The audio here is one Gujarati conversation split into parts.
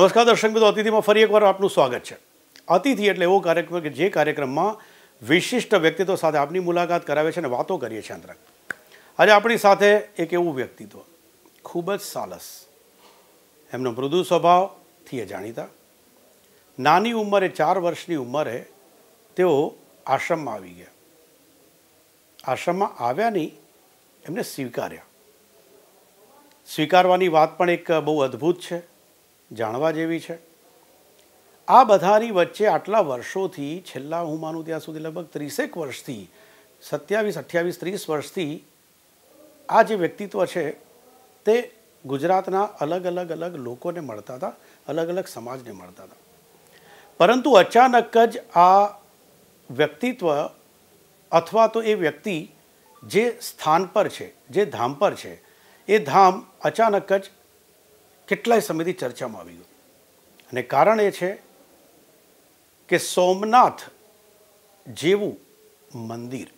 નમસ્કાર દર્શક મિત્રો અતિથિમાં ફરી એકવાર આપનું સ્વાગત છે અતિથિ એટલે એવો કાર્યક્રમ કે જે કાર્યક્રમમાં વિશિષ્ટ વ્યક્તિત્વ સાથે આપની મુલાકાત કરાવે છે અને વાતો કરીએ છીએ અંતરંગ આજે આપણી સાથે એક એવું વ્યક્તિત્વ ખૂબ જ સાલસ એમનો મૃદુ સ્વભાવથી એ જાણીતા નાની ઉંમરે ચાર વર્ષની ઉંમરે તેઓ આશ્રમમાં આવી ગયા આશ્રમમાં આવ્યા નહીં એમને સ્વીકાર્યા સ્વીકારવાની વાત પણ એક બહુ અદ્ભુત છે જાણવા જેવી છે આ બધાની વચ્ચે આટલા વર્ષોથી છેલ્લા હું માનું ત્યાં સુધી લગભગ ત્રીસેક વર્ષથી સત્યાવીસ અઠ્યાવીસ ત્રીસ વર્ષથી આ જે વ્યક્તિત્વ છે તે ગુજરાતના અલગ અલગ અલગ લોકોને મળતા હતા અલગ અલગ સમાજને મળતા હતા પરંતુ અચાનક જ આ વ્યક્તિત્વ અથવા તો એ વ્યક્તિ જે સ્થાન પર છે જે ધામ પર છે એ ધામ અચાનક જ કેટલાય સમયથી ચર્ચામાં આવી ગયું અને કારણ એ છે કે સોમનાથ જેવું મંદિર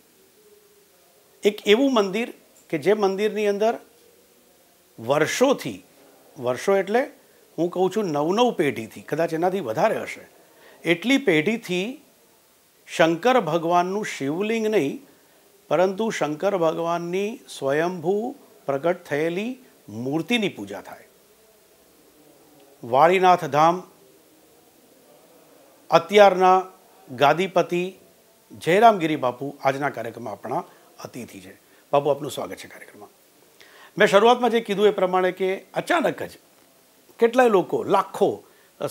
એક એવું મંદિર કે જે મંદિરની અંદર વર્ષોથી વર્ષો એટલે હું કહું છું નવ નવ પેઢીથી કદાચ એનાથી વધારે હશે એટલી પેઢીથી શંકર ભગવાનનું શિવલિંગ નહીં પરંતુ શંકર ભગવાનની સ્વયંભૂ પ્રગટ થયેલી મૂર્તિની પૂજા થાય વાળીનાથ ધામ અત્યારના ગાદીપતિ જયરામગીરી બાપુ આજના કાર્યક્રમમાં આપણા અતિથિ છે બાપુ આપનું સ્વાગત છે કાર્યક્રમમાં મેં શરૂઆતમાં જે કીધું એ પ્રમાણે કે અચાનક જ કેટલાય લોકો લાખો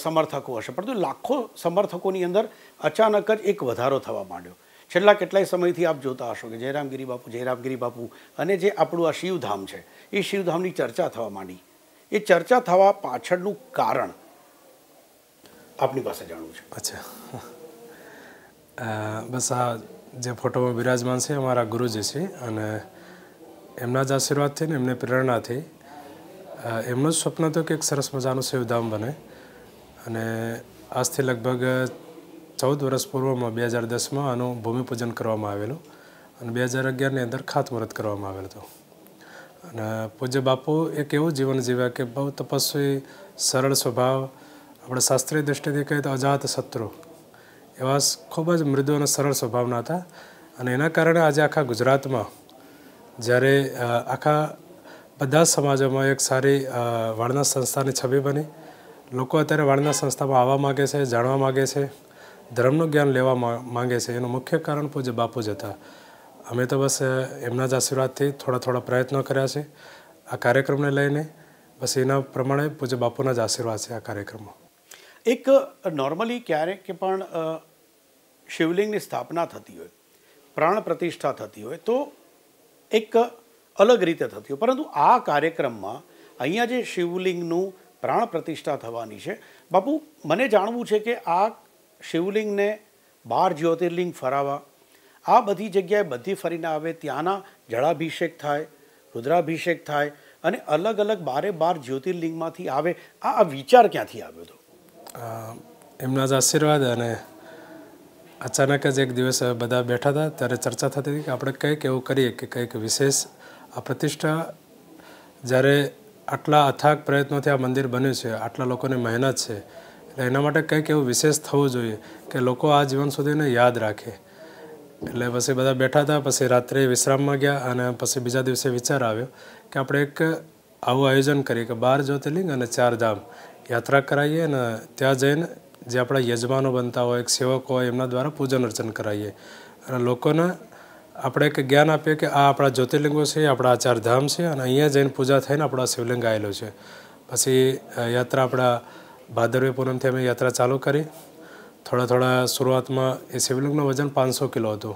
સમર્થકો હશે પરંતુ લાખો સમર્થકોની અંદર અચાનક જ એક વધારો થવા માંડ્યો છેલ્લા કેટલાય સમયથી આપ જોતા હશો કે જયરામગીરી બાપુ જયરામગીરી બાપુ અને જે આપણું આ શિવધામ છે એ શિવધામની ચર્ચા થવા માંડી એ ચર્ચા થવા પાછળનું કારણ આપની પાસે જાણવું છે અચ્છા બસ આ જે ફોટોમાં બિરાજમાન છે અમારા ગુરુજી છે અને એમના જ આશીર્વાદથી ને એમને પ્રેરણાથી એમનું જ સ્વપ્ન હતું કે એક સરસ મજાનું શિવધામ બને અને આજથી લગભગ ચૌદ વર્ષ પૂર્વમાં બે હજાર દસમાં આનું ભૂમિપૂજન કરવામાં આવેલું અને બે હજાર અગિયારની અંદર ખાતમુહૂર્ત કરવામાં આવેલું હતું અને પૂજ્ય બાપુ એક એવું જીવન જીવ્યા કે બહુ તપસ્વી સરળ સ્વભાવ આપણે શાસ્ત્રીય દ્રષ્ટિથી કહીએ તો અજાત શત્રુ એવા ખૂબ જ મૃદુ અને સરળ સ્વભાવના હતા અને એના કારણે આજે આખા ગુજરાતમાં જ્યારે આખા બધા સમાજોમાં એક સારી વાળના સંસ્થાની છબી બની લોકો અત્યારે વાળના સંસ્થામાં આવવા માગે છે જાણવા માગે છે ધર્મનું જ્ઞાન લેવા માગે છે એનું મુખ્ય કારણ પૂજ્ય બાપુ જ હતા અમે તો બસ એમના જ આશીર્વાદથી થોડા થોડા પ્રયત્નો કર્યા છે આ કાર્યક્રમને લઈને બસ એના પ્રમાણે પૂજ્ય બાપુના જ આશીર્વાદ છે આ કાર્યક્રમમાં એક નોર્મલી ક્યારેક કે પણ શિવલિંગની સ્થાપના થતી હોય પ્રાણ પ્રતિષ્ઠા થતી હોય તો એક અલગ રીતે થતી હોય પરંતુ આ કાર્યક્રમમાં અહીંયા જે શિવલિંગનું પ્રાણ પ્રતિષ્ઠા થવાની છે બાપુ મને જાણવું છે કે આ શિવલિંગને બાર જ્યોતિર્લિંગ ફરાવા આ બધી જગ્યાએ બધી ફરીને આવે ત્યાંના જળાભિષેક થાય રુદ્રાભિષેક થાય અને અલગ અલગ બારે બાર જ્યોતિર્લિંગમાંથી આવે આ વિચાર ક્યાંથી આવ્યો હતો એમના જ આશીર્વાદ અને અચાનક જ એક દિવસ બધા બેઠા હતા ત્યારે ચર્ચા થતી હતી કે આપણે કંઈક એવું કરીએ કે કંઈક વિશેષ આ પ્રતિષ્ઠા જ્યારે આટલા અથાગ પ્રયત્નોથી આ મંદિર બન્યું છે આટલા લોકોની મહેનત છે એટલે એના માટે કંઈક એવું વિશેષ થવું જોઈએ કે લોકો આ જીવન સુધીને યાદ રાખે એટલે પછી બધા બેઠા હતા પછી રાત્રે વિશ્રામમાં ગયા અને પછી બીજા દિવસે વિચાર આવ્યો કે આપણે એક આવું આયોજન કરીએ કે બાર જ્યોતિર્લિંગ અને ચાર ધામ યાત્રા કરાવીએ અને ત્યાં જઈને જે આપણા યજમાનો બનતા હોય સેવકો હોય એમના દ્વારા પૂજન અર્ચન કરાવીએ અને લોકોને આપણે એક જ્ઞાન આપીએ કે આ આપણા જ્યોતિર્લિંગો છે આપણા આ ચાર ધામ છે અને અહીંયા જઈને પૂજા થઈને આપણા શિવલિંગ આવેલું છે પછી યાત્રા આપણા ભાદરવી પૂનમથી અમે યાત્રા ચાલુ કરી થોડા થોડા શરૂઆતમાં એ શિવલિંગનું વજન પાંચસો કિલો હતું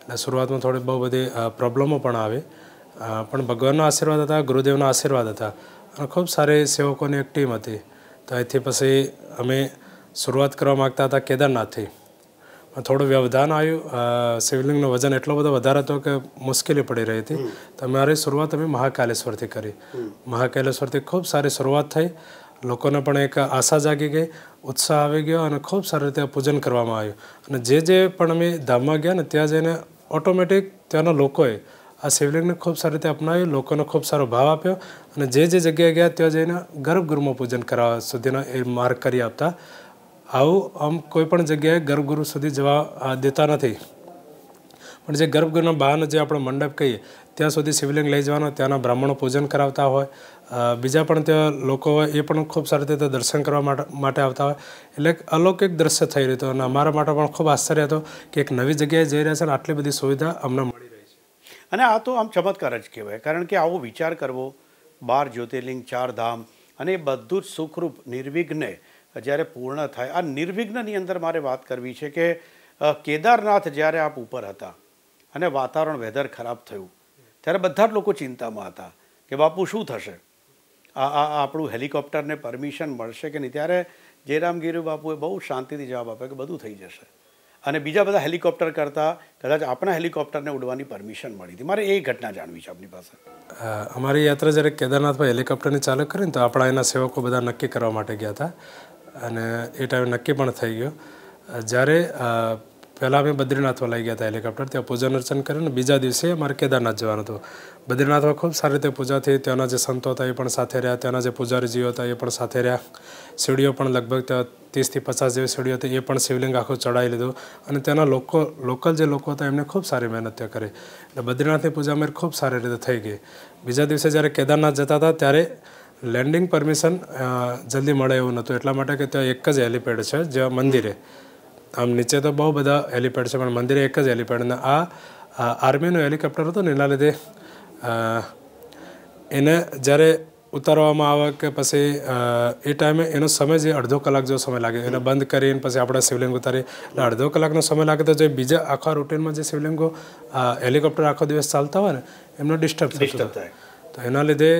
એટલે શરૂઆતમાં થોડી બહુ બધી પ્રોબ્લેમો પણ આવે પણ ભગવાનના આશીર્વાદ હતા ગુરુદેવના આશીર્વાદ હતા અને ખૂબ સારી સેવકોની એક ટીમ હતી તો એથી પછી અમે શરૂઆત કરવા માગતા હતા કેદારનાથથી થોડું વ્યવધાન આવ્યું શિવલિંગનું વજન એટલો બધો વધારે હતો કે મુશ્કેલી પડી રહી હતી તો મારી શરૂઆત અમે મહાકાલેશ્વરથી કરી મહાકાલેશ્વરથી ખૂબ સારી શરૂઆત થઈ લોકોને પણ એક આશા જાગી ગઈ ઉત્સાહ આવી ગયો અને ખૂબ સારી રીતે પૂજન કરવામાં આવ્યું અને જે જે પણ અમે ધામમાં ગયા ને ત્યાં જઈને ઓટોમેટિક ત્યાંના લોકોએ આ શિવલિંગને ખૂબ સારી રીતે અપનાવ્યું લોકોને ખૂબ સારો ભાવ આપ્યો અને જે જે જગ્યાએ ગયા ત્યાં જઈને ગર્ભગુરુમાં પૂજન કરાવવા સુધીનો એ માર્ગ કરી આપતા આવું આમ કોઈ પણ જગ્યાએ ગર્ભગુરુ સુધી જવા દેતા નથી પણ જે ગર્ભગૃહના બહારનો જે આપણે મંડપ કહીએ ત્યાં સુધી શિવલિંગ લઈ જવાનો ત્યાંના બ્રાહ્મણો પૂજન કરાવતા હોય બીજા પણ ત્યાં લોકો એ પણ ખૂબ સારી રીતે દર્શન કરવા માટે આવતા હોય એટલે અલૌકિક દ્રશ્ય થઈ રહ્યું હતું અને અમારા માટે પણ ખૂબ આશ્ચર્ય હતો કે એક નવી જગ્યાએ જઈ રહ્યા છે અને આટલી બધી સુવિધા અમને મળી રહી છે અને આ તો આમ ચમત્કાર જ કહેવાય કારણ કે આવો વિચાર કરવો બાર જ્યોતિર્લિંગ ચાર ધામ અને એ બધું જ સુખરૂપ નિર્વિઘ્ન જ્યારે પૂર્ણ થાય આ નિર્વિઘ્નની અંદર મારે વાત કરવી છે કે કેદારનાથ જ્યારે આપ ઉપર હતા અને વાતાવરણ વેધર ખરાબ થયું ત્યારે બધા જ લોકો ચિંતામાં હતા કે બાપુ શું થશે આ આ આપણું હેલિકોપ્ટરને પરમિશન મળશે કે નહીં ત્યારે જયરામ ગીરુ બાપુએ બહુ શાંતિથી જવાબ આપ્યો કે બધું થઈ જશે અને બીજા બધા હેલિકોપ્ટર કરતાં કદાચ આપણા હેલિકોપ્ટરને ઉડવાની પરમિશન મળી હતી મારે એ ઘટના જાણવી છે આપની પાસે અમારી યાત્રા જ્યારે કેદારનાથમાં હેલિકોપ્ટરને ચાલુ કરીને તો આપણા એના સેવકો બધા નક્કી કરવા માટે ગયા હતા અને એ ટાઈમે નક્કી પણ થઈ ગયો જ્યારે પહેલાં અમે બદ્રીનાથમાં લઈ ગયા હતા હેલિકોપ્ટર ત્યાં પૂજન અર્ચન કરીને બીજા દિવસે અમારે કેદારનાથ જવાનું હતું બદ્રીનાથમાં ખૂબ સારી રીતે પૂજા થઈ ત્યાંના જે સંતો હતા એ પણ સાથે રહ્યા ત્યાંના જે પૂજારીજીઓ હતા એ પણ સાથે રહ્યા સીડીઓ પણ લગભગ ત્યાં ત્રીસથી પચાસ જેવી સીડીઓ હતી એ પણ શિવલિંગ આખું ચડાવી લીધું અને ત્યાંના લોકો લોકલ જે લોકો હતા એમને ખૂબ સારી મહેનત ત્યાં કરી એટલે બદ્રીનાથની પૂજા અમે ખૂબ સારી રીતે થઈ ગઈ બીજા દિવસે જ્યારે કેદારનાથ જતા હતા ત્યારે લેન્ડિંગ પરમિશન જલ્દી મળે એવું નહોતું એટલા માટે કે ત્યાં એક જ હેલિપેડ છે જ્યાં મંદિરે આમ નીચે તો બહુ બધા હેલિપેડ છે પણ મંદિરે એક જ હેલિપેડ અને આ આર્મીનું હેલિકોપ્ટર હતું ને એના લીધે એને જ્યારે ઉતારવામાં આવે કે પછી એ ટાઈમે એનો સમય જે અડધો કલાક જેવો સમય લાગે એને બંધ કરીને પછી આપણે શિવલિંગ ઉતારી એટલે અડધો કલાકનો સમય લાગે તો જે બીજા આખા રૂટીનમાં જે શિવલિંગો હેલિકોપ્ટર આખો દિવસ ચાલતા હોય ને એમનો ડિસ્ટર્બ થતો તો એના લીધે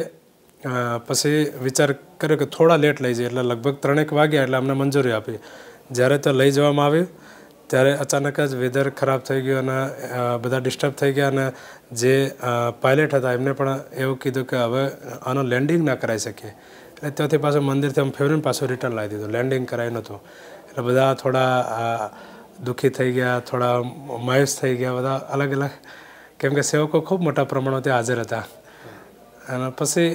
પછી વિચાર કર્યો કે થોડા લેટ લઈ જઈએ એટલે લગભગ ત્રણેક વાગ્યા એટલે અમને મંજૂરી આપી જ્યારે તો લઈ જવામાં આવ્યું ત્યારે અચાનક જ વેધર ખરાબ થઈ ગયું અને બધા ડિસ્ટર્બ થઈ ગયા અને જે પાયલટ હતા એમને પણ એવું કીધું કે હવે આનું લેન્ડિંગ ના કરાવી શકીએ એટલે ત્યાંથી પાછું મંદિરથી અમે ફેવરીને પાછું રિટર્ન લાવી દીધું લેન્ડિંગ કરાયું નહોતું એટલે બધા થોડા દુઃખી થઈ ગયા થોડા માયુસ થઈ ગયા બધા અલગ અલગ કેમકે સેવકો ખૂબ મોટા પ્રમાણમાં ત્યાં હાજર હતા અને પછી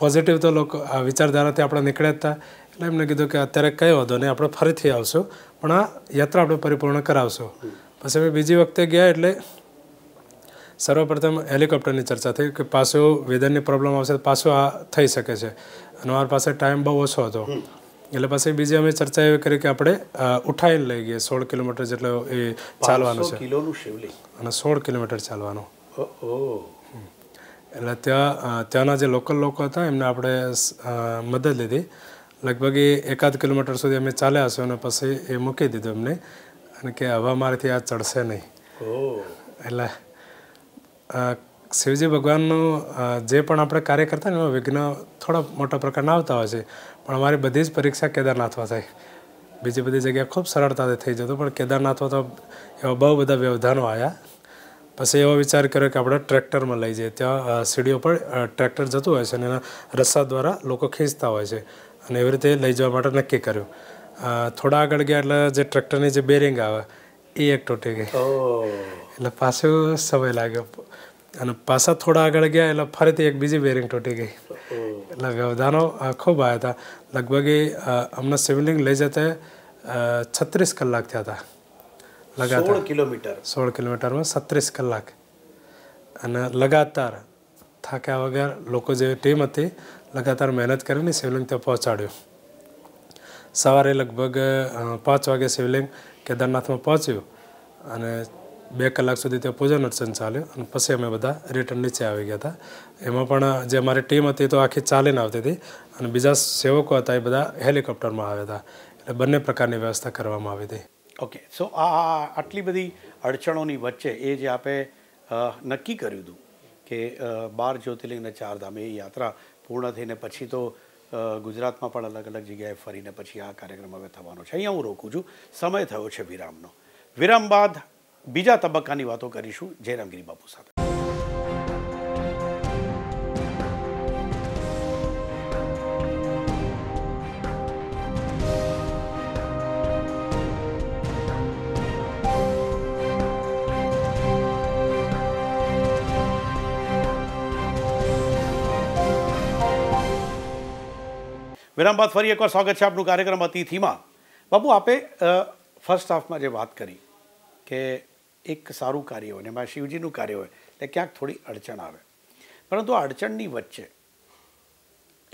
પોઝિટિવ તો લોકો વિચારધારાથી આપણે નીકળ્યા હતા એટલે એમને કીધું કે અત્યારે કંઈ વાંધો નહીં આપણે ફરીથી આવશું પણ આ યાત્રા આપણે પરિપૂર્ણ કરાવશું પછી અમે બીજી વખતે ગયા એટલે સર્વપ્રથમ હેલિકોપ્ટરની ચર્ચા થઈ કે પાછું વેધરની પ્રોબ્લેમ આવશે પાછું આ થઈ શકે છે અને અમારી પાસે ટાઈમ બહુ ઓછો હતો એટલે પછી બીજી અમે ચર્ચા એવી કરી કે આપણે ઉઠાવીને લઈ ગઈએ સોળ કિલોમીટર જેટલો એ ચાલવાનું છે અને સોળ કિલોમીટર ચાલવાનું એટલે ત્યાં ત્યાંના જે લોકલ લોકો હતા એમને આપણે મદદ લીધી લગભગ એ એકાદ કિલોમીટર સુધી અમે ચાલ્યા હશું અને પછી એ મૂકી દીધું અમને અને કે હવા મારાથી આ ચડશે નહીં એટલે શિવજી ભગવાનનું જે પણ આપણે કાર્ય કરતા ને એમાં વિઘ્ન થોડા મોટા પ્રકારના આવતા હોય છે પણ અમારી બધી જ પરીક્ષા કેદારનાથમાં થાય બીજી બધી જગ્યા ખૂબ સરળતાથી થઈ જતું પણ કેદારનાથમાં તો એવા બહુ બધા વ્યવધાનો આવ્યા પછી એવો વિચાર કર્યો કે આપણે ટ્રેક્ટરમાં લઈ જઈએ ત્યાં સીડીઓ પર ટ્રેક્ટર જતું હોય છે અને એના રસ્સા દ્વારા લોકો ખેંચતા હોય છે અને એવી રીતે લઈ જવા માટે નક્કી કર્યું થોડા આગળ ગયા એટલે જે ટ્રેક્ટરની જે બેરિંગ આવે એ એક તૂટી ગઈ એટલે પાછો સમય લાગ્યો અને પાછા થોડા આગળ ગયા એટલે ફરીથી એક બીજી બેરિંગ તૂટી ગઈ એટલે વ્યવધાનો ખૂબ આવ્યા હતા લગભગ એ અમને સિવિલિંગ લઈ જતા છત્રીસ કલાક થયા હતા લગાતાર કિલોમીટર સોળ કિલોમીટરમાં છત્રીસ કલાક અને લગાતાર થાક્યા વગર લોકો જે ટીમ હતી લગાતાર મહેનત કરીને શિવલિંગ ત્યાં પહોંચાડ્યું સવારે લગભગ પાંચ વાગે શિવલિંગ કેદારનાથમાં પહોંચ્યું અને બે કલાક સુધી ત્યાં પૂજન અર્ચન ચાલ્યું અને પછી અમે બધા રિટર્ન નીચે આવી ગયા હતા એમાં પણ જે અમારી ટીમ હતી તો આખી ચાલીને આવતી હતી અને બીજા સેવકો હતા એ બધા હેલિકોપ્ટરમાં આવ્યા હતા એટલે બંને પ્રકારની વ્યવસ્થા કરવામાં આવી હતી ઓકે સો આ આટલી બધી અડચણોની વચ્ચે એ જે આપણે નક્કી કર્યું હતું કે બાર જ્યોતિર્લિંગને ચાર ધામ એ યાત્રા પૂર્ણ થઈને પછી તો ગુજરાતમાં પણ અલગ અલગ જગ્યાએ ફરીને પછી આ કાર્યક્રમ હવે થવાનો છે અહીંયા હું રોકું છું સમય થયો છે વિરામનો વિરામ બાદ બીજા તબક્કાની વાતો કરીશું જયરામગીરી બાપુ સાથે વિરામ બાદ ફરી એકવાર સ્વાગત છે આપનું કાર્યક્રમ અતિથિમાં બાપુ આપે ફર્સ્ટ હાફમાં જે વાત કરી કે એક સારું કાર્ય હોય એમાં શિવજીનું કાર્ય હોય એટલે ક્યાંક થોડી અડચણ આવે પરંતુ આ અડચણની વચ્ચે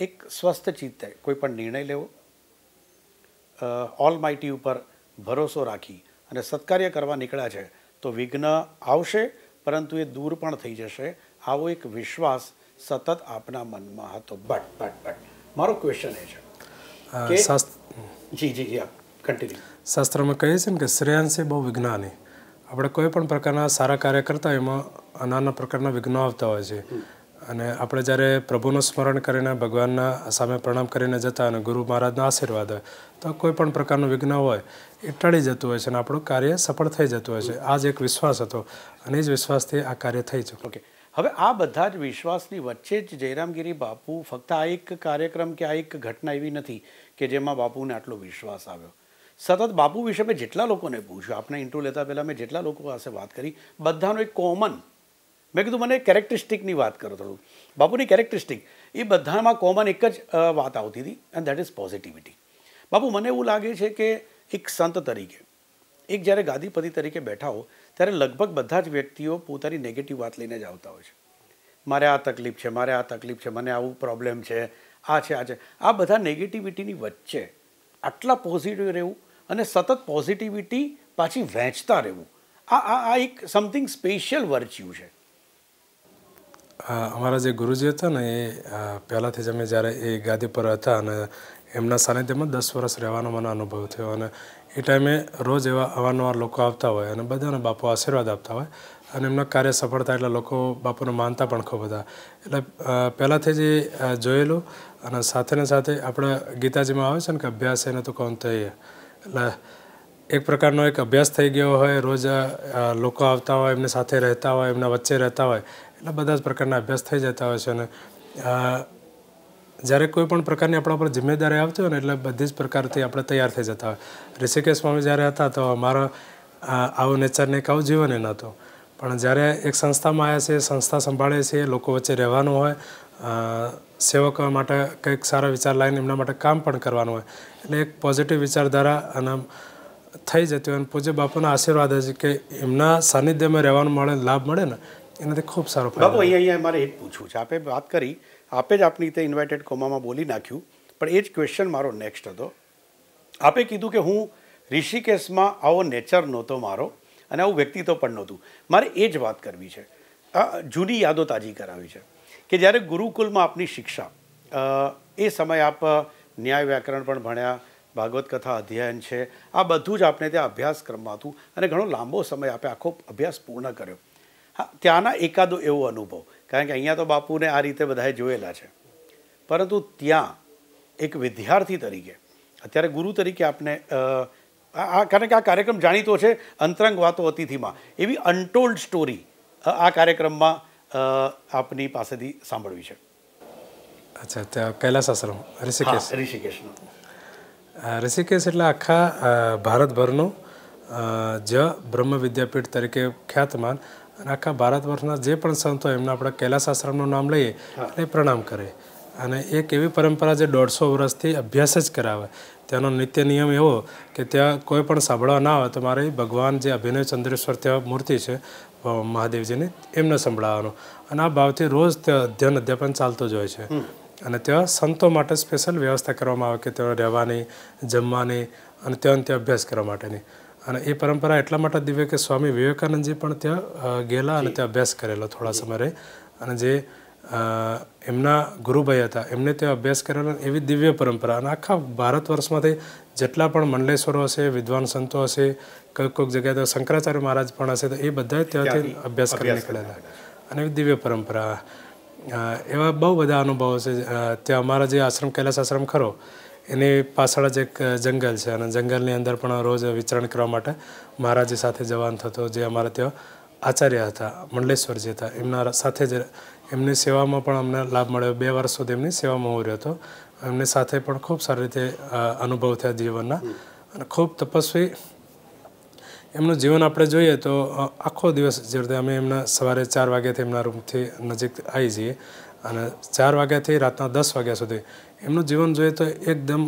એક સ્વસ્થ ચિત્તે કોઈ પણ નિર્ણય લેવો ઓલ માઇટી ઉપર ભરોસો રાખી અને સત્કાર્ય કરવા નીકળ્યા છે તો વિઘ્ન આવશે પરંતુ એ દૂર પણ થઈ જશે આવો એક વિશ્વાસ સતત આપના મનમાં હતો બટ બટ બટ મારો ક્વેશ્ચન એ છે જી જી જી કન્ટિન્યુ શાસ્ત્રમાં કહે છે ને કે શ્રેયાંશ એ બહુ વિજ્ઞાની આપણે કોઈ પણ પ્રકારના સારા કાર્ય કરતા એમાં નાના પ્રકારના વિઘ્નો આવતા હોય છે અને આપણે જ્યારે પ્રભુનું સ્મરણ કરીને ભગવાનના સામે પ્રણામ કરીને જતા અને ગુરુ મહારાજના આશીર્વાદ હોય તો કોઈ પણ પ્રકારનું વિઘ્ન હોય એ ટળી જતું હોય છે અને આપણું કાર્ય સફળ થઈ જતું હોય છે આ જ એક વિશ્વાસ હતો અને એ જ વિશ્વાસથી આ કાર્ય થઈ ચૂક્યું ઓકે હવે આ બધા જ વિશ્વાસની વચ્ચે જ જયરામગીરી બાપુ ફક્ત આ એક કાર્યક્રમ કે આ એક ઘટના એવી નથી કે જેમાં બાપુને આટલો વિશ્વાસ આવ્યો સતત બાપુ વિશે મેં જેટલા લોકોને પૂછ્યું આપણે ઇન્ટરવ્યૂ લેતા પહેલાં મેં જેટલા લોકો પાસે વાત કરી બધાનો એક કોમન મેં કીધું મને કેરેક્ટરિસ્ટિકની વાત કરો થોડું બાપુની કેરેક્ટરિસ્ટિક એ બધામાં કોમન એક જ વાત આવતી હતી એન્ડ દેટ ઇઝ પોઝિટિવિટી બાપુ મને એવું લાગે છે કે એક સંત તરીકે એક જ્યારે ગાદીપતિ તરીકે બેઠા હો ત્યારે લગભગ બધા જ વ્યક્તિઓ પોતાની નેગેટિવ વાત લઈને જ આવતા હોય છે મારે આ તકલીફ છે મારે આ તકલીફ છે મને આવું પ્રોબ્લેમ છે આ છે આ છે આ બધા નેગેટિવિટીની વચ્ચે આટલા પોઝિટિવ રહેવું અને સતત પોઝિટિવિટી પાછી વહેંચતા રહેવું આ આ આ એક સમથિંગ સ્પેશિયલ વર્ચ્યુ છે અમારા જે ગુરુજી હતા ને એ પહેલાંથી જ અમે જ્યારે એ ગાદી પર હતા અને એમના સાનિધ્યમાં દસ વર્ષ રહેવાનો મને અનુભવ થયો અને એ ટાઈમે રોજ એવા અવારનવાર લોકો આવતા હોય અને બધાને બાપુ આશીર્વાદ આપતા હોય અને એમના કાર્ય સફળતા એટલે લોકો બાપુને માનતા પણ ખૂબ બધા એટલે પહેલાંથી જ એ જોયેલું અને સાથે સાથે આપણે ગીતાજીમાં આવે છે ને કે અભ્યાસ એને તો કોણ થઈએ એટલે એક પ્રકારનો એક અભ્યાસ થઈ ગયો હોય રોજ લોકો આવતા હોય એમની સાથે રહેતા હોય એમના વચ્ચે રહેતા હોય એટલે બધા જ પ્રકારના અભ્યાસ થઈ જતા હોય છે અને જ્યારે કોઈ પણ પ્રકારની આપણા પર જિમ્મેદારી આવતી હોય ને એટલે બધી જ પ્રકારથી આપણે તૈયાર થઈ જતા હોય ઋષિકેશ સ્વામી જ્યારે હતા તો અમારા આવો નેચરને એક આવું જીવન એના હતું પણ જ્યારે એક સંસ્થામાં આવ્યા છીએ સંસ્થા સંભાળીએ છીએ લોકો વચ્ચે રહેવાનું હોય સેવકો માટે કંઈક સારા વિચાર લાવીને એમના માટે કામ પણ કરવાનું હોય એટલે એક પોઝિટિવ વિચારધારા અને થઈ જતી હોય અને પૂજ્ય બાપુના આશીર્વાદ છે કે એમના સાનિધ્યમાં રહેવાનું મળે લાભ મળે ને એનાથી ખૂબ સારો બાપુ અહીંયા મારે એ પૂછવું છે આપે વાત કરી આપે જ આપની રીતે ઇન્વાઇટેડ કોમામાં બોલી નાખ્યું પણ એ જ ક્વેશ્ચન મારો નેક્સ્ટ હતો આપે કીધું કે હું ઋષિકેશમાં આવો નેચર નહોતો મારો અને આવું વ્યક્તિત્વ પણ નહોતું મારે એ જ વાત કરવી છે આ જૂની યાદો તાજી કરાવી છે કે જ્યારે ગુરુકુલમાં આપની શિક્ષા એ સમયે આપ ન્યાય વ્યાકરણ પણ ભણ્યા ભાગવત કથા અધ્યયન છે આ બધું જ આપણે ત્યાં અભ્યાસક્રમમાં હતું અને ઘણો લાંબો સમય આપે આખો અભ્યાસ પૂર્ણ કર્યો હા ત્યાંના એકાદો એવો અનુભવ કારણ કે અહીંયા તો બાપુને આ રીતે બધાએ જોયેલા છે પરંતુ ત્યાં એક વિદ્યાર્થી તરીકે અત્યારે ગુરુ તરીકે આપને આ કારણ કે આ કાર્યક્રમ જાણીતો છે અંતરંગ વાતો અતિથિમાં એવી અનટોલ્ડ સ્ટોરી આ કાર્યક્રમમાં આપની પાસેથી સાંભળવી છે અચ્છા ત્યાં કૈલાસ આશ્રમ ઋષિકેશ ઋષિકેશનો ઋષિકેશ એટલે આખા ભારતભરનો જ બ્રહ્મ વિદ્યાપીઠ તરીકે ખ્યાતમાન અને આખા ભારત વર્ષના જે પણ સંતો એમને આપણે કૈલાસ આશ્રમનું નામ લઈએ અને પ્રણામ કરે અને એક એવી પરંપરા જે દોઢસો વર્ષથી અભ્યાસ જ કરાવે તેનો નિત્ય નિયમ એવો કે ત્યાં કોઈ પણ સાંભળવા ના આવે તો મારે ભગવાન જે અભિનય ચંદ્રેશ્વર ત્યાં મૂર્તિ છે મહાદેવજીની એમને સંભળાવવાનો અને આ ભાવથી રોજ ત્યાં અધ્યયન અધ્યાપન ચાલતું જ હોય છે અને ત્યાં સંતો માટે સ્પેશિયલ વ્યવસ્થા કરવામાં આવે કે ત્યાં રહેવાની જમવાની અને ત્યાં ત્યાં અભ્યાસ કરવા માટેની અને એ પરંપરા એટલા માટે દિવ્ય કે સ્વામી વિવેકાનંદજી પણ ત્યાં ગયેલા અને ત્યાં અભ્યાસ કરેલો થોડા સમયે અને જે એમના ગુરુભાઈ હતા એમને ત્યાં અભ્યાસ કરેલો એવી દિવ્ય પરંપરા અને આખા ભારત વર્ષમાંથી જેટલા પણ મંડલેશ્વરો હશે વિદ્વાન સંતો હશે કોઈક કોઈક જગ્યાએ તો શંકરાચાર્ય મહારાજ પણ હશે તો એ બધા ત્યાંથી અભ્યાસ કરી નીકળેલા અને એવી દિવ્ય પરંપરા એવા બહુ બધા અનુભવો છે ત્યાં અમારા જે આશ્રમ કૈલાસ આશ્રમ ખરો એની પાછળ જ એક જંગલ છે અને જંગલની અંદર પણ રોજ વિચરણ કરવા માટે મહારાજી સાથે જવાન થતો જે અમારા ત્યાં આચાર્ય હતા મંડલેશ્વરજી હતા એમના સાથે જ એમની સેવામાં પણ અમને લાભ મળ્યો બે વર્ષ સુધી એમની સેવામાં હું રહ્યો હતો એમની સાથે પણ ખૂબ સારી રીતે અનુભવ થયા જીવનના અને ખૂબ તપસ્વી એમનું જીવન આપણે જોઈએ તો આખો દિવસ જે રીતે અમે એમના સવારે ચાર વાગ્યાથી એમના રૂમથી નજીક આવી જઈએ અને ચાર વાગ્યાથી રાતના દસ વાગ્યા સુધી એમનું જીવન જોઈએ તો એકદમ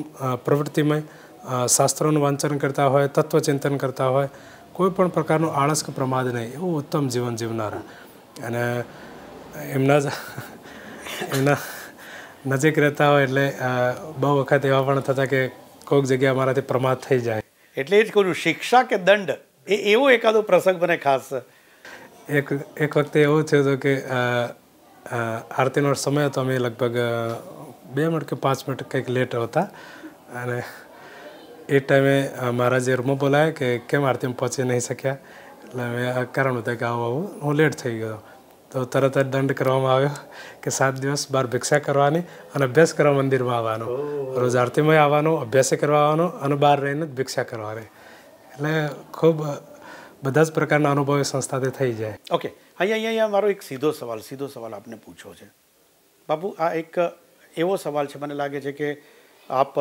પ્રવૃત્તિમય શાસ્ત્રોનું વાંચન કરતા હોય તત્વચિંતન કરતા હોય કોઈ પણ પ્રકારનું આળસ કે પ્રમાદ નહીં એવું ઉત્તમ જીવન જીવનારા અને એમના જ એમના નજીક રહેતા હોય એટલે બહુ વખત એવા પણ થતા કે કોઈક જગ્યાએ મારાથી પ્રમાદ થઈ જાય એટલે એ જ કહું શિક્ષા કે દંડ એ એવો એકાદો પ્રસંગ મને ખાસ એક એક વખતે એવું થયું હતું કે આરતીનો સમય હતો અમે લગભગ બે મિનિટ કે પાંચ મિનિટ કંઈક લેટ હતા અને એ ટાઈમે મહારાજે રૂમમાં બોલાવ્યા કે કેમ આરતીમાં પહોંચી નહીં શક્યા એટલે મેં કારણ હતું કે આવું આવું હું લેટ થઈ ગયો તો તરત જ દંડ કરવામાં આવ્યો કે સાત દિવસ બહાર ભિક્ષા કરવાની અને અભ્યાસ કરવા મંદિરમાં આવવાનો રોજ આરતીમાં આવવાનો અભ્યાસે કરવા આવવાનો અને બહાર રહીને જ ભિક્ષા કરવાની એટલે ખૂબ બધા જ પ્રકારના અનુભવ સંસ્થાથી થઈ જાય ઓકે અહીંયા અહીંયા મારો એક સીધો સવાલ સીધો સવાલ આપને પૂછો છે બાપુ આ એક એવો સવાલ છે મને લાગે છે કે આપ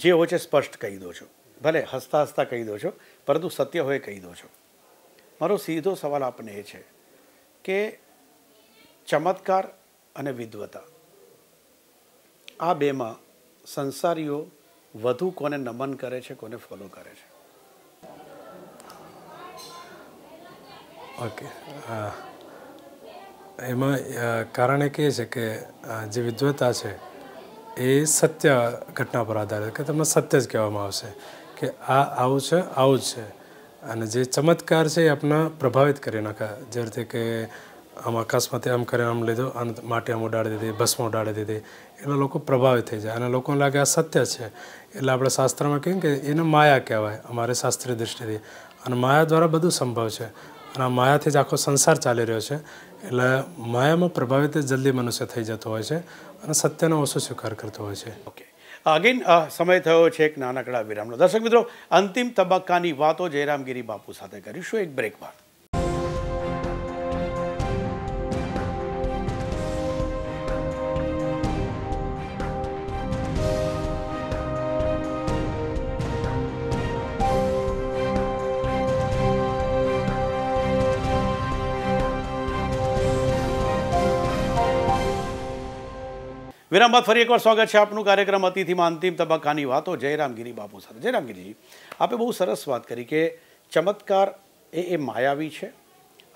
જે હોય છે સ્પષ્ટ કહી દો છો ભલે હસતા હસતા કહી દો છો પરંતુ સત્ય હોય કહી દો છો મારો સીધો સવાલ આપને એ છે કે ચમત્કાર અને વિદ્વતા આ બેમાં સંસારીઓ વધુ કોને નમન કરે છે કોને ફોલો કરે છે ઓકે એમાં કારણ એક એ છે કે જે વિદ્વતા છે એ સત્ય ઘટના પર આધારિત કે તમને સત્ય જ કહેવામાં આવશે કે આ આવું છે આવું જ છે અને જે ચમત્કાર છે એ આપણને પ્રભાવિત કરી નાખે જે રીતે કે આમ અકસ્માતે આમ કરીને આમ લીધો અને માટી આમ ઉડાડી દીધી ભસ્મ ઉડાડી દીધી એટલે લોકો પ્રભાવિત થઈ જાય અને લોકોને લાગે આ સત્ય છે એટલે આપણે શાસ્ત્રમાં કહીએ કે એને માયા કહેવાય અમારે શાસ્ત્રીય દૃષ્ટિથી અને માયા દ્વારા બધું સંભવ છે અને માયાથી જ આખો સંસાર ચાલી રહ્યો છે એટલે માયામાં પ્રભાવિત જલ્દી મનુષ્ય થઈ જતો હોય છે અને સત્યનો ઓછો સ્વીકાર કરતો હોય છે ઓકે અગેન સમય થયો છે એક નાનકડા વિરામનો દર્શક મિત્રો અંતિમ તબક્કાની વાતો જયરામગીરી બાપુ સાથે કરીશું એક બ્રેક બાદ વિરામ બાદ ફરી એકવાર સ્વાગત છે આપનું કાર્યક્રમ અતિથિમાં અંતિમ તબક્કાની વાતો જયરામગીરી બાપુ સાથે જયરામગીરીજી આપે બહુ સરસ વાત કરી કે ચમત્કાર એ એ માયાવી છે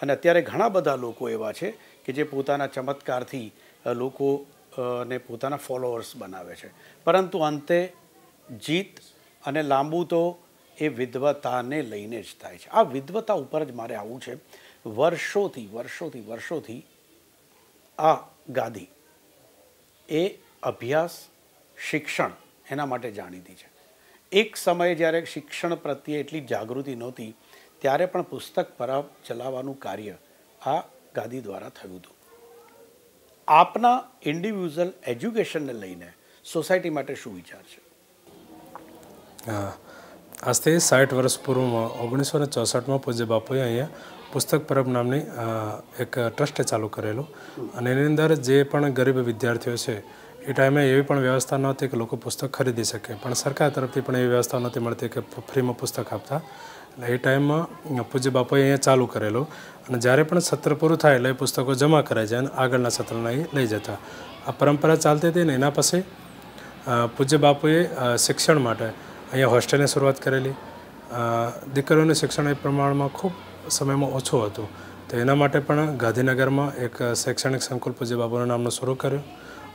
અને અત્યારે ઘણા બધા લોકો એવા છે કે જે પોતાના ચમત્કારથી લોકો ને પોતાના ફોલોઅર્સ બનાવે છે પરંતુ અંતે જીત અને લાંબુ તો એ વિદ્વતાને લઈને જ થાય છે આ વિદ્વતા ઉપર જ મારે આવવું છે વર્ષોથી વર્ષોથી વર્ષોથી આ ગાદી એ અભ્યાસ શિક્ષણ એના માટે જાણીતી છે એક સમયે જ્યારે શિક્ષણ પ્રત્યે એટલી જાગૃતિ નહોતી ત્યારે પણ પુસ્તક પર ચલાવવાનું કાર્ય આ ગાદી દ્વારા થયું હતું આપના ઇન્ડિવિઝ્યુઅલ એજ્યુકેશનને લઈને સોસાયટી માટે શું વિચાર છે હા આજથી સાઠ વર્ષ પૂર્વમાં ઓગણીસો ને ચોસઠમાં પૂજ્ય બાપુએ અહીંયા પુસ્તક પરબ નામની એક ટ્રસ્ટ ચાલુ કરેલું અને એની અંદર જે પણ ગરીબ વિદ્યાર્થીઓ છે એ ટાઈમે એવી પણ વ્યવસ્થા નહોતી કે લોકો પુસ્તક ખરીદી શકે પણ સરકાર તરફથી પણ એવી વ્યવસ્થા નહોતી મળતી કે ફ્રીમાં પુસ્તક આપતા એટલે એ ટાઈમમાં પૂજ્ય બાપુએ અહીંયા ચાલુ કરેલો અને જ્યારે પણ સત્ર પૂરું થાય એટલે એ પુસ્તકો જમા કરાઈ જાય અને આગળના સત્રના એ લઈ જતા આ પરંપરા ચાલતી હતી ને એના પછી પૂજ્ય બાપુએ શિક્ષણ માટે અહીંયા હોસ્ટેલની શરૂઆત કરેલી દીકરીઓનું શિક્ષણ એ પ્રમાણમાં ખૂબ સમયમાં ઓછો હતો તો એના માટે પણ ગાંધીનગરમાં એક શૈક્ષણિક સંકુલ પૂજ્ય બાપુના નામનું શરૂ કર્યું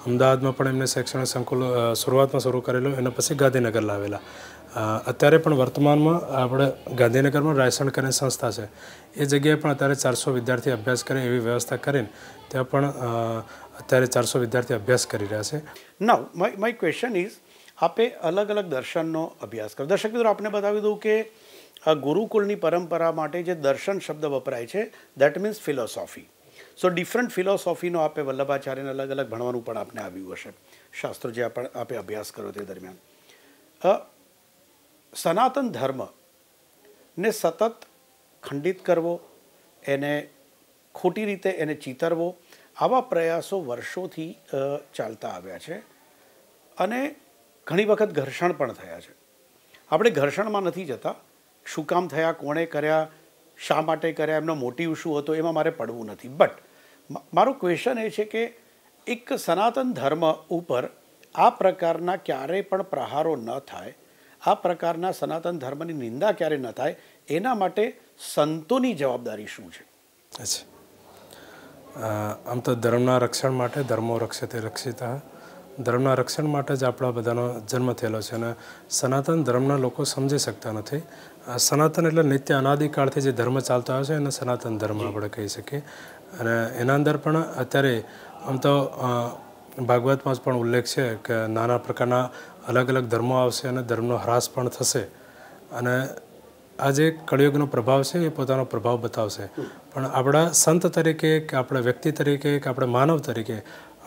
અમદાવાદમાં પણ એમને શૈક્ષણિક સંકુલ શરૂઆતમાં શરૂ કરેલું એના પછી ગાંધીનગર લાવેલા અત્યારે પણ વર્તમાનમાં આપણે ગાંધીનગરમાં રાયસણ કરીને સંસ્થા છે એ જગ્યાએ પણ અત્યારે ચારસો વિદ્યાર્થી અભ્યાસ કરે એવી વ્યવસ્થા કરીને ત્યાં પણ અત્યારે ચારસો વિદ્યાર્થી અભ્યાસ કરી રહ્યા છે now my my question is આપે અલગ અલગ દર્શનનો અભ્યાસ કરો દર્શક મિત્રો આપણે બતાવી દઉં કે આ ગુરુકુળની પરંપરા માટે જે દર્શન શબ્દ વપરાય છે that means philosophy so different ફિલોસોફીનો આપે વલ્લભાચાર્યને અલગ અલગ ભણવાનું પણ આપને આવ્યું હશે શાસ્ત્રો જે આપણ આપે અભ્યાસ કર્યો તે દરમિયાન સનાતન ધર્મ ને સતત ખંડિત કરવો એને ખોટી રીતે એને ચીતરવો આવા પ્રયાસો વર્ષોથી ચાલતા આવ્યા છે અને ઘણી વખત ઘર્ષણ પણ થયા છે આપણે ઘર્ષણમાં નથી જતા શું કામ થયા કોણે કર્યા શા માટે કર્યા એમનો મોટિવ શું હતો એમાં મારે પડવું નથી બટ મારું ક્વેશ્ચન એ છે કે એક સનાતન ધર્મ ઉપર આ પ્રકારના ક્યારેય પણ પ્રહારો ન થાય આ પ્રકારના સનાતન ધર્મની નિંદા ક્યારે ન થાય એના માટે સંતોની જવાબદારી શું છે અચ્છા આમ તો ધર્મના રક્ષણ માટે ધર્મો રક્ષતે રક્ષિતા ધર્મના રક્ષણ માટે જ આપણા બધાનો જન્મ થયેલો છે અને સનાતન ધર્મના લોકો સમજી શકતા નથી સનાતન એટલે નિત્ય અનાદિકાળથી જે ધર્મ ચાલતો આવ્યો છે એને સનાતન ધર્મ આપણે કહી શકીએ અને એના અંદર પણ અત્યારે આમ તો ભાગવતમાં જ પણ ઉલ્લેખ છે કે નાના પ્રકારના અલગ અલગ ધર્મો આવશે અને ધર્મનો હ્રાસ પણ થશે અને આ જે કળિયુગનો પ્રભાવ છે એ પોતાનો પ્રભાવ બતાવશે પણ આપણા સંત તરીકે કે આપણા વ્યક્તિ તરીકે કે આપણે માનવ તરીકે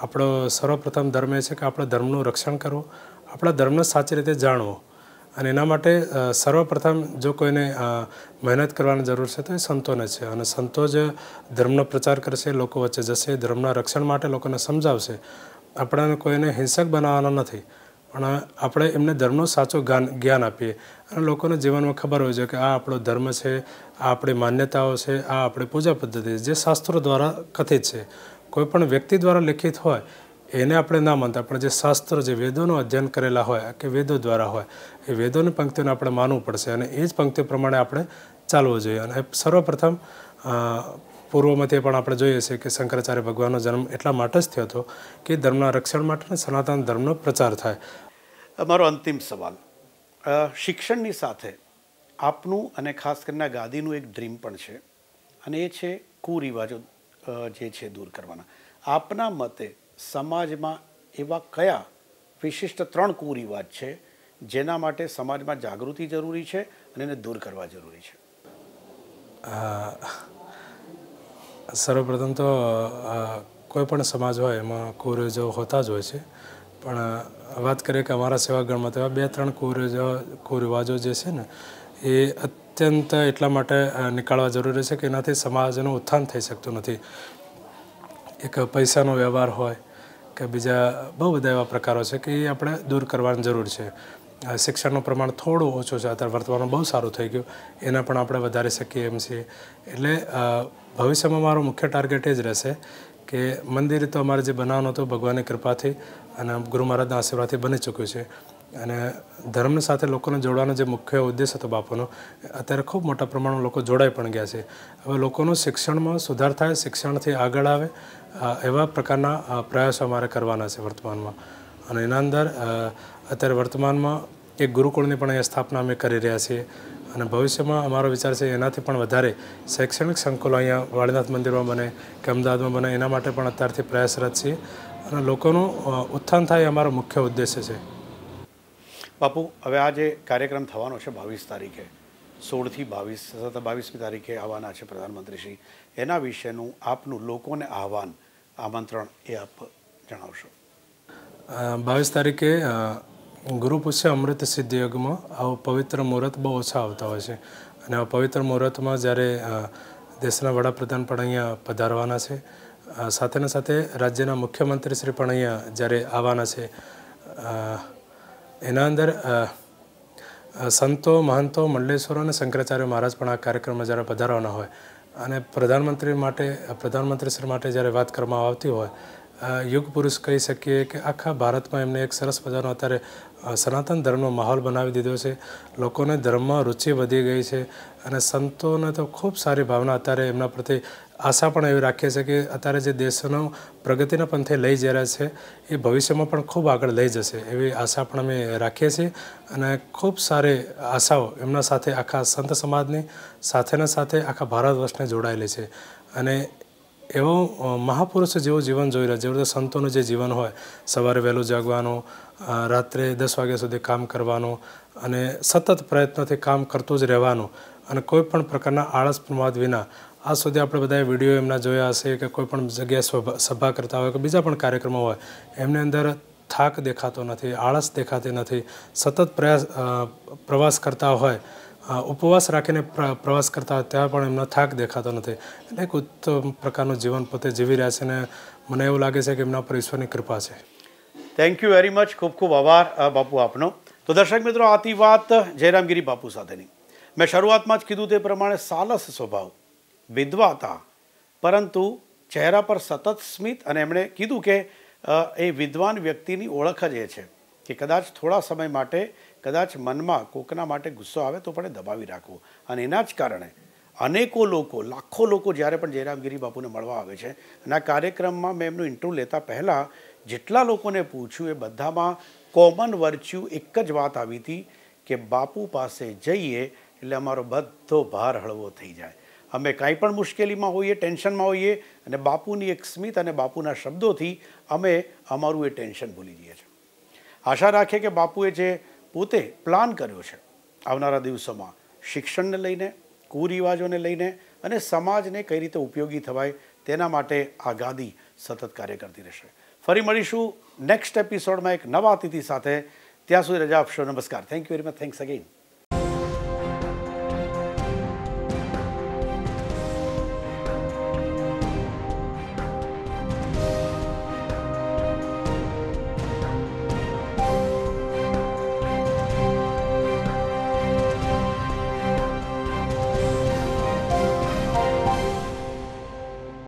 આપણો સર્વપ્રથમ ધર્મ એ છે કે આપણા ધર્મનું રક્ષણ કરવું આપણા ધર્મને સાચી રીતે જાણવો અને એના માટે સર્વપ્રથમ જો કોઈને મહેનત કરવાની જરૂર છે તો એ સંતોને છે અને સંતો જ ધર્મનો પ્રચાર કરશે લોકો વચ્ચે જશે ધર્મના રક્ષણ માટે લોકોને સમજાવશે આપણને કોઈને હિંસક બનાવવાના નથી પણ આપણે એમને ધર્મનો સાચો જ્ઞાન આપીએ અને લોકોને જીવનમાં ખબર હોય છે કે આ આપણો ધર્મ છે આ આપણી માન્યતાઓ છે આ આપણી પૂજા પદ્ધતિ છે જે શાસ્ત્રો દ્વારા કથિત છે કોઈપણ વ્યક્તિ દ્વારા લિખિત હોય એને આપણે ના માનતા પણ જે શાસ્ત્ર જે વેદોનું અધ્યયન કરેલા હોય કે વેદો દ્વારા હોય એ વેદોની પંક્તિઓને આપણે માનવું પડશે અને એ જ પંક્તિઓ પ્રમાણે આપણે ચાલવું જોઈએ અને સર્વપ્રથમ પૂર્વમાંથી પણ આપણે જોઈએ છીએ કે શંકરાચાર્ય ભગવાનનો જન્મ એટલા માટે જ થયો હતો કે ધર્મના રક્ષણ માટે સનાતન ધર્મનો પ્રચાર થાય અમારો અંતિમ સવાલ શિક્ષણની સાથે આપનું અને ખાસ કરીને ગાદીનું એક ડ્રીમ પણ છે અને એ છે કુરિવાજો જે છે દૂર કરવાના આપના મતે સમાજમાં એવા કયા વિશિષ્ટ ત્રણ કુરિવાજ છે જેના માટે સમાજમાં જાગૃતિ જરૂરી છે અને એને દૂર કરવા જરૂરી છે સર્વપ્રથમ તો કોઈ પણ સમાજ હોય એમાં કુરિવાજો હોતા જ હોય છે પણ વાત કરીએ કે અમારા સેવાગણમાં તો એવા બે ત્રણ કુરિવાજો કુરિવાજો જે છે ને એ અત્યંત એટલા માટે નીકાળવા જરૂરી છે કે એનાથી સમાજનું ઉત્થાન થઈ શકતું નથી એક પૈસાનો વ્યવહાર હોય કે બીજા બહુ બધા એવા પ્રકારો છે કે એ આપણે દૂર કરવાની જરૂર છે શિક્ષણનું પ્રમાણ થોડું ઓછું છે અત્યારે વર્તમાનમાં બહુ સારું થઈ ગયું એના પણ આપણે વધારી શકીએ એમ છીએ એટલે ભવિષ્યમાં મારો મુખ્ય ટાર્ગેટ એ જ રહેશે કે મંદિર તો અમારે જે બનાવવાનું હતું ભગવાનની કૃપાથી અને ગુરુ મહારાજના આશીર્વાદથી બની ચૂક્યું છે અને ધર્મ સાથે લોકોને જોડવાનો જે મુખ્ય ઉદ્દેશ હતો બાપુનો અત્યારે ખૂબ મોટા પ્રમાણમાં લોકો જોડાઈ પણ ગયા છે હવે લોકોનું શિક્ષણમાં સુધાર થાય શિક્ષણથી આગળ આવે એવા પ્રકારના પ્રયાસો અમારે કરવાના છે વર્તમાનમાં અને એના અંદર અત્યારે વર્તમાનમાં એક ગુરુકુળની પણ અહીંયા સ્થાપના અમે કરી રહ્યા છીએ અને ભવિષ્યમાં અમારો વિચાર છે એનાથી પણ વધારે શૈક્ષણિક સંકુલો અહીંયા વાળીનાથ મંદિરમાં બને કે અમદાવાદમાં બને એના માટે પણ અત્યારથી પ્રયાસરત છીએ અને લોકોનું ઉત્થાન થાય એ અમારો મુખ્ય ઉદ્દેશ્ય છે બાપુ હવે આ જે કાર્યક્રમ થવાનો છે બાવીસ તારીખે સોળથી બાવીસ સતત બાવીસમી તારીખે આવવાના છે પ્રધાનમંત્રીશ્રી એના વિશેનું આપનું લોકોને આહવાન આમંત્રણ એ આપ જણાવશો બાવીસ તારીખે ગુરુ પુષ્ય અમૃત સિદ્ધયોગમાં આવો પવિત્ર મુહૂર્ત બહુ ઓછા આવતા હોય છે અને આ પવિત્ર મુહૂર્તમાં જ્યારે દેશના વડાપ્રધાન પણ અહીંયા પધારવાના છે સાથેના સાથે રાજ્યના મુખ્યમંત્રી શ્રી પણ અહીંયા જ્યારે આવવાના છે એના અંદર સંતો મહંતો મંડલેશ્વરો અને શંકરાચાર્ય મહારાજ પણ આ કાર્યક્રમમાં જ્યારે પધારવાના હોય અને પ્રધાનમંત્રી માટે પ્રધાનમંત્રી શ્રી માટે જ્યારે વાત કરવામાં આવતી હોય યુગ પુરુષ કહી શકીએ કે આખા ભારતમાં એમને એક સરસ મજાનો અત્યારે સનાતન ધર્મનો માહોલ બનાવી દીધો છે લોકોને ધર્મમાં રુચિ વધી ગઈ છે અને સંતોને તો ખૂબ સારી ભાવના અત્યારે એમના પ્રત્યે આશા પણ એવી રાખીએ છીએ કે અત્યારે જે દેશનો પ્રગતિના પંથે લઈ જઈ રહ્યા છે એ ભવિષ્યમાં પણ ખૂબ આગળ લઈ જશે એવી આશા પણ અમે રાખીએ છીએ અને ખૂબ સારી આશાઓ એમના સાથે આખા સંત સમાજની સાથેના સાથે આખા ભારત વર્ષને જોડાયેલી છે અને એવો મહાપુરુષ જેવું જીવન જોઈ રહ્યા જેવું સંતોનું જે જીવન હોય સવારે વહેલું જાગવાનું રાત્રે દસ વાગ્યા સુધી કામ કરવાનું અને સતત પ્રયત્નથી કામ કરતું જ રહેવાનું અને કોઈ પણ પ્રકારના આળસ પ્રમાદ વિના આ સુધી આપણે બધાએ વિડીયો એમના જોયા હશે કે કોઈ પણ જગ્યાએ સભા કરતા હોય કે બીજા પણ કાર્યક્રમો હોય એમની અંદર થાક દેખાતો નથી આળસ દેખાતી નથી સતત પ્રયાસ પ્રવાસ કરતા હોય ઉપવાસ રાખીને પ્રવાસ કરતા હોય ત્યાં પણ એમનો થાક દેખાતો નથી એટલે એક ઉત્તમ પ્રકારનું જીવન પોતે જીવી રહ્યા છે અને મને એવું લાગે છે કે એમના પર ઈશ્વરની કૃપા છે થેન્ક યુ વેરી મચ ખૂબ ખૂબ આભાર બાપુ આપનો તો દર્શક મિત્રો આથી વાત જયરામગીરી બાપુ સાથેની મેં શરૂઆતમાં જ કીધું તે પ્રમાણે સાલસ સ્વભાવ વિધવા હતા પરંતુ ચહેરા પર સતત સ્મિત અને એમણે કીધું કે એ વિદ્વાન વ્યક્તિની ઓળખ જ એ છે કે કદાચ થોડા સમય માટે કદાચ મનમાં કોકના માટે ગુસ્સો આવે તો પણ એ દબાવી રાખવું અને એના જ કારણે અનેકો લોકો લાખો લોકો જ્યારે પણ જયરામગીરી બાપુને મળવા આવે છે અને આ કાર્યક્રમમાં મેં એમનું ઇન્ટરવ્યૂ લેતા પહેલાં જેટલા લોકોને પૂછ્યું એ બધામાં કોમન વર્ચ્યુ એક જ વાત આવી હતી કે બાપુ પાસે જઈએ એટલે અમારો બધો ભાર હળવો થઈ જાય અમે કાંઈ પણ મુશ્કેલીમાં હોઈએ ટેન્શનમાં હોઈએ અને બાપુની એક સ્મિત અને બાપુના શબ્દોથી અમે અમારું એ ટેન્શન ભૂલી જઈએ છીએ આશા રાખીએ કે બાપુએ જે પોતે પ્લાન કર્યો છે આવનારા દિવસોમાં શિક્ષણને લઈને કુરિવાજોને લઈને અને સમાજને કઈ રીતે ઉપયોગી થવાય તેના માટે આ ગાદી સતત કાર્ય કરતી રહેશે ફરી મળીશું નેક્સ્ટ એપિસોડમાં એક નવા અતિથિ સાથે ત્યાં સુધી રજા આપશો નમસ્કાર thank you very much thanks again